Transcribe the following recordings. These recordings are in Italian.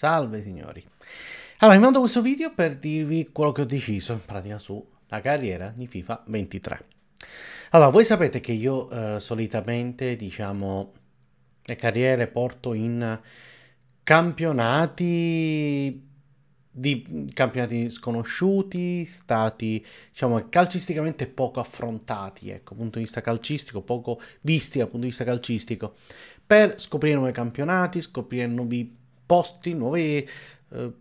Salve signori. Allora, vi mando questo video per dirvi quello che ho deciso in pratica sulla carriera di FIFA 23. Allora, voi sapete che io eh, solitamente, diciamo, le carriere porto in campionati di campionati sconosciuti, stati diciamo calcisticamente poco affrontati, ecco, punto di vista calcistico, poco visti dal punto di vista calcistico, per scoprire nuovi campionati, scoprire nuovi posti, nuove eh,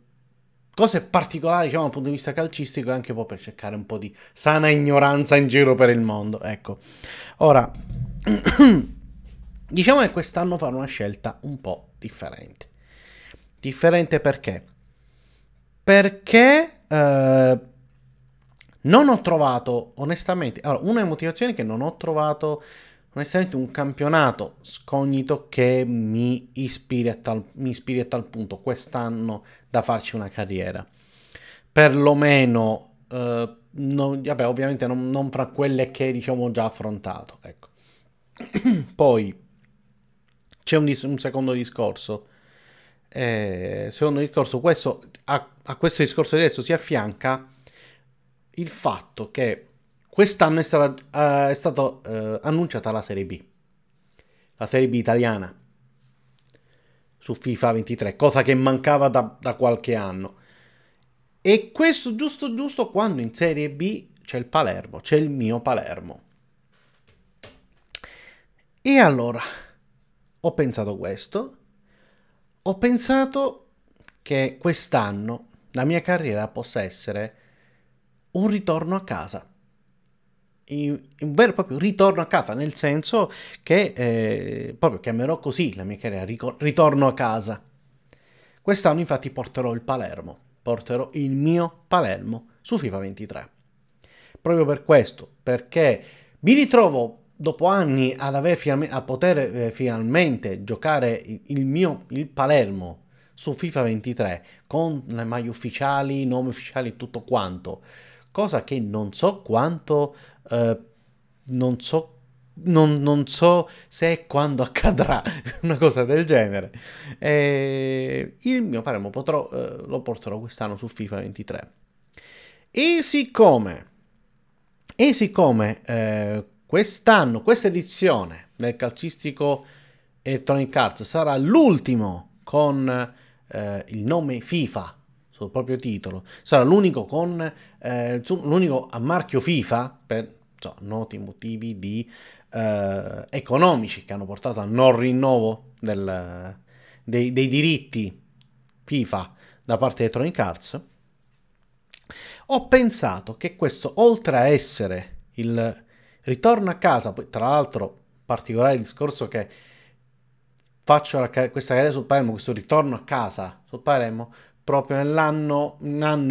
cose particolari, diciamo, dal punto di vista calcistico e anche un po' per cercare un po' di sana ignoranza in giro per il mondo, ecco. Ora, diciamo che quest'anno farò una scelta un po' differente. Differente perché? Perché... Eh, non ho trovato, onestamente, allora, una delle motivazioni è che non ho trovato onestamente un campionato scognito che mi ispiri a tal, mi ispiri a tal punto quest'anno da farci una carriera. Perlomeno, eh, no, vabbè, ovviamente non, non, fra quelle che diciamo ho già affrontato. Ecco. Poi c'è un, un, secondo discorso. Eh, secondo discorso, questo, a, a questo discorso di adesso si affianca il fatto che quest'anno è, stata, uh, è stata uh, eh, annunciata la Serie B, la Serie B italiana su FIFA 23, cosa che mancava da, da qualche anno. E questo giusto giusto quando in Serie B c'è il Palermo, c'è il mio Palermo. E allora ho pensato questo, ho pensato che quest'anno la mia carriera possa essere un ritorno a casa un vero e proprio ritorno a casa, nel senso che eh, proprio chiamerò così la mia carriera, ritorno a casa. Quest'anno infatti porterò il Palermo, porterò il mio Palermo su FIFA 23. Proprio per questo, perché mi ritrovo dopo anni ad aver a poter eh, finalmente giocare il mio il Palermo su FIFA 23 con le maglie ufficiali, i nomi ufficiali tutto quanto cosa che non so quanto eh, non so non, non, so se e quando accadrà una cosa del genere. E il mio Palermo potrò, eh, lo porterò quest'anno su FIFA 23. E siccome, e siccome eh, quest'anno, questa edizione del calcistico Electronic Arts sarà l'ultimo con eh, il nome FIFA sul proprio titolo, sarà l'unico con eh, l'unico a marchio FIFA per so, cioè, noti motivi di, eh, economici che hanno portato al non rinnovo del, dei, dei, diritti FIFA da parte di Electronic Arts, ho pensato che questo, oltre a essere il ritorno a casa, poi tra l'altro particolare il discorso che faccio car questa carriera sul Palermo, questo ritorno a casa sul Palermo, proprio nell'anno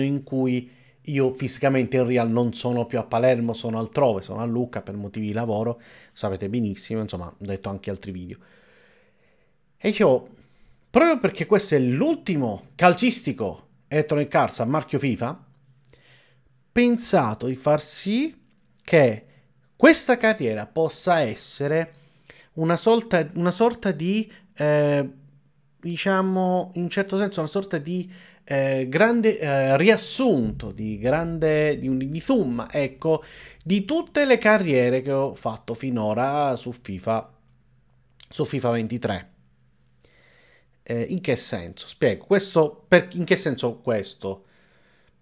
in cui io fisicamente in real non sono più a Palermo, sono altrove, sono a Lucca per motivi di lavoro, sapete benissimo, insomma, ho detto anche altri video. E io, proprio perché questo è l'ultimo calcistico Electronic Arts a marchio FIFA, pensato di far sì che questa carriera possa essere una sorta, una sorta di, eh, diciamo, in un certo senso, una sorta di eh, grande eh, riassunto, di grande di, di summa, ecco, di tutte le carriere che ho fatto finora su FIFA, su FIFA 23. Eh, in che senso? Spiego, questo, per, in che senso questo?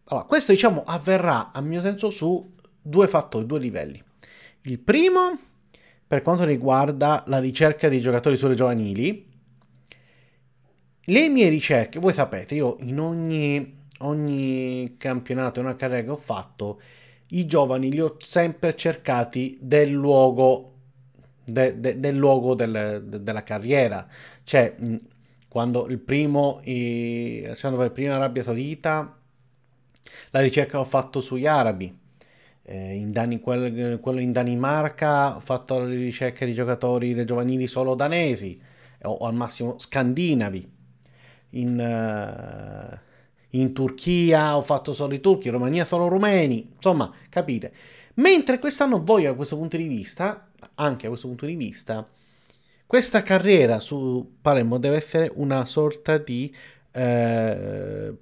Allora, questo diciamo avverrà a mio senso su due fattori, due livelli. Il primo per quanto riguarda la ricerca dei giocatori sulle giovanili, le mie ricerche, voi sapete, io in ogni, ogni campionato e una carriera che ho fatto, i giovani li ho sempre cercati del luogo, de, de, del luogo del, de, della carriera. Cioè, quando il primo, lasciando per prima Arabia Saudita, la ricerca ho fatto sugli arabi. Eh, in Dan- quel, quello in Danimarca ho fatto la ricerca di giocatori giovanili solo danesi o, o al massimo scandinavi in, eh, in Turchia, ho fatto solo i turchi, in Romania solo rumeni, insomma, capite. Mentre quest'anno voi a questo punto di vista, anche a questo punto di vista, questa carriera su Palermo deve essere una sorta di... Eh,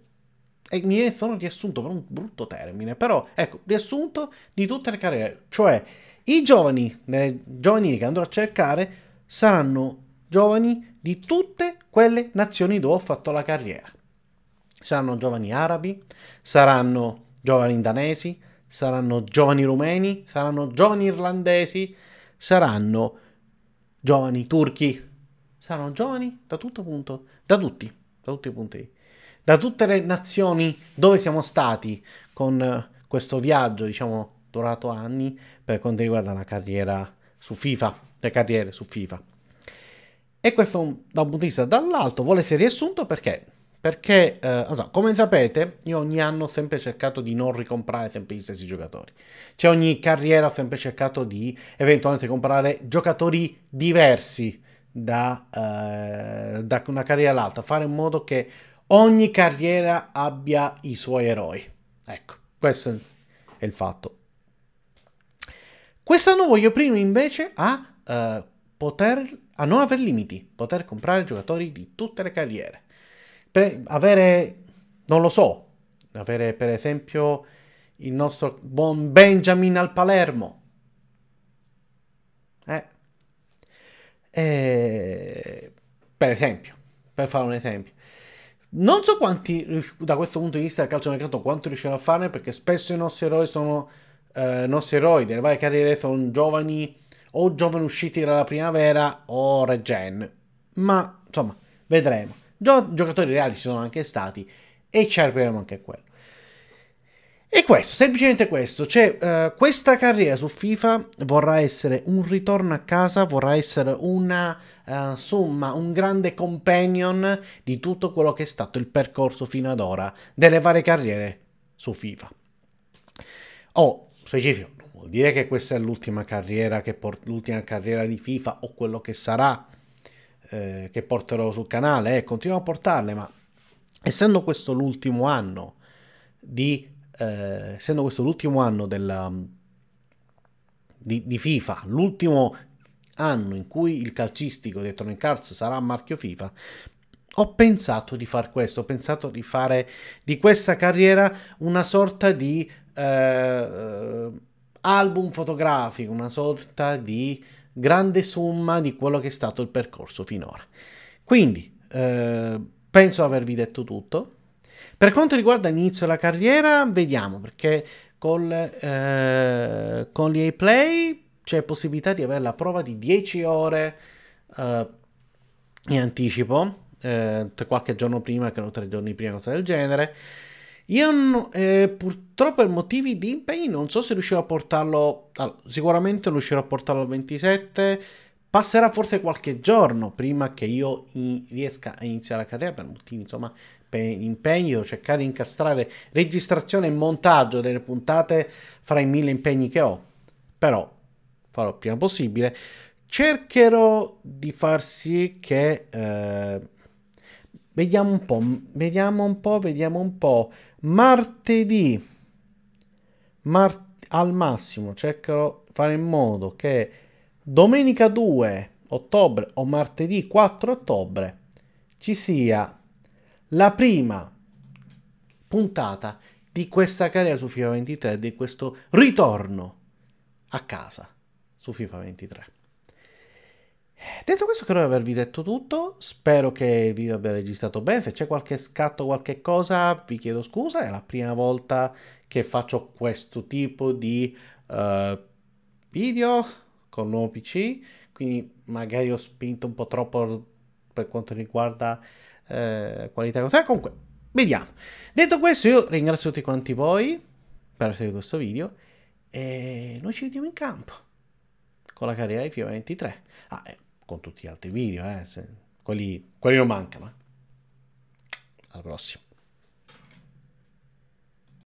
e mi sono riassunto per un brutto termine, però ecco, riassunto di tutte le carriere, cioè i giovani, giovani che andrò a cercare saranno giovani di tutte quelle nazioni dove ho fatto la carriera. Saranno giovani arabi, saranno giovani danesi, saranno giovani rumeni, saranno giovani irlandesi, saranno giovani turchi, saranno giovani da tutto punto, da tutti, da tutti i punti, da tutte le nazioni dove siamo stati con eh, questo viaggio, diciamo, durato anni per quanto riguarda la carriera su FIFA, le carriere su FIFA. E questo da un punto di vista dall'alto vuole essere riassunto perché? Perché, eh, allora, come sapete, io ogni anno ho sempre cercato di non ricomprare sempre gli stessi giocatori. Cioè ogni carriera ho sempre cercato di eventualmente comprare giocatori diversi da, eh, da una carriera all'altra, fare in modo che ogni carriera abbia i suoi eroi. Ecco, questo è il fatto. Quest'anno voglio prima invece a eh, poter a non aver limiti, poter comprare giocatori di tutte le carriere. Per avere, non lo so, avere per esempio il nostro buon Benjamin al Palermo. Eh. Eh, per esempio, per fare un esempio. Non so quanti, da questo punto di vista del mercato, quanto riusciranno a farne, perché spesso i nostri eroi sono, eh, nostri eroi delle varie carriere sono giovani o giovani usciti dalla primavera o regen. Ma insomma, vedremo. Gio- giocatori reali ci sono anche stati e ci arriveremo anche a quello. E questo, semplicemente questo, cioè uh, questa carriera su FIFA vorrà essere un ritorno a casa, vorrà essere una uh, somma, un grande companion di tutto quello che è stato il percorso fino ad ora delle varie carriere su FIFA. Oh, specifico, Vuol dire che questa è l'ultima carriera, l'ultima carriera di FIFA o quello che sarà eh, che porterò sul canale. Eh, continuo a portarle, ma essendo questo l'ultimo anno di... Eh, essendo questo l'ultimo anno della, di, di FIFA, l'ultimo anno in cui il calcistico di Electronic Arts sarà a marchio FIFA, ho pensato di fare questo, ho pensato di fare di questa carriera una sorta di... Eh, album fotografico, una sorta di grande somma di quello che è stato il percorso finora. Quindi, eh, penso di avervi detto tutto. Per quanto riguarda l'inizio della carriera, vediamo, perché col, eh, con gli A-Play c'è possibilità di avere la prova di 10 ore eh, in anticipo, eh, qualche giorno prima, credo tre giorni prima, cosa del genere. Io eh, purtroppo per motivi di impegni non so se riuscirò a portarlo, allora, sicuramente riuscirò a portarlo al 27, passerà forse qualche giorno prima che io riesca a iniziare la carriera per motivi insomma per impegni, devo cercare di incastrare registrazione e montaggio delle puntate fra i mille impegni che ho, però farò il prima possibile. Cercherò di far sì che... Eh, vediamo un po', vediamo un po', vediamo un po' martedì Mart- al massimo cercherò di fare in modo che domenica 2 ottobre o martedì 4 ottobre ci sia la prima puntata di questa carriera su FIFA 23 di questo ritorno a casa su FIFA 23 Detto questo credo di avervi detto tutto, spero che il video abbia registrato bene, se c'è qualche scatto, qualche cosa vi chiedo scusa, è la prima volta che faccio questo tipo di uh, video con nuovo PC, quindi magari ho spinto un po' troppo per quanto riguarda uh, qualità cos'è, comunque vediamo. Detto questo io ringrazio tutti quanti voi per aver seguito questo video e noi ci vediamo in campo con la carriera di FIO 23. Ah, eh con tutti gli altri video, eh, se, quelli, quelli non mancano. Eh. Alla prossima.